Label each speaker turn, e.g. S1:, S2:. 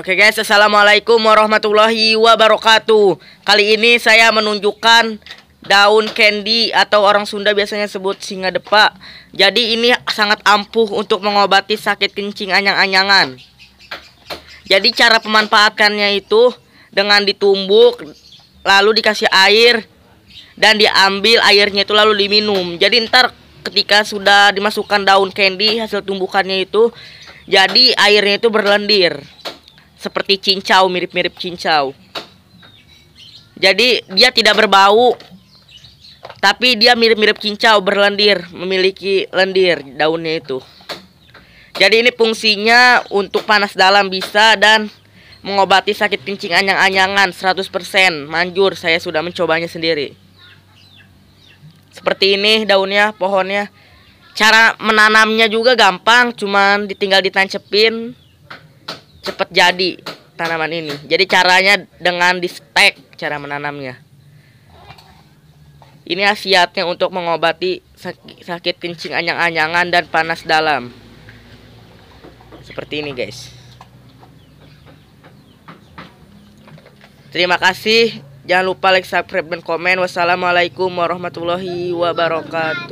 S1: Oke guys, assalamualaikum warahmatullahi wabarakatuh. Kali ini saya menunjukkan daun candy atau orang Sunda biasanya sebut singa depa. Jadi ini sangat ampuh untuk mengobati sakit kencing anyang-anyangan. Jadi cara pemanfaatkannya itu dengan ditumbuk lalu dikasih air dan diambil airnya itu lalu diminum. Jadi ntar ketika sudah dimasukkan daun candy hasil tumbukannya itu jadi airnya itu berlendir seperti cincau, mirip-mirip cincau. Jadi dia tidak berbau, tapi dia mirip-mirip cincau berlendir, memiliki lendir daunnya itu. Jadi ini fungsinya untuk panas dalam bisa dan mengobati sakit kencing anyang-anyangan 100% manjur saya sudah mencobanya sendiri. Seperti ini daunnya, pohonnya. Cara menanamnya juga gampang, cuman ditinggal ditancepin, cepat jadi tanaman ini. Jadi caranya dengan di stek cara menanamnya. Ini khasiatnya untuk mengobati sakit kencing anyang-anyangan dan panas dalam. Seperti ini guys. Terima kasih. Jangan lupa like, subscribe, dan komen. Wassalamualaikum warahmatullahi wabarakatuh.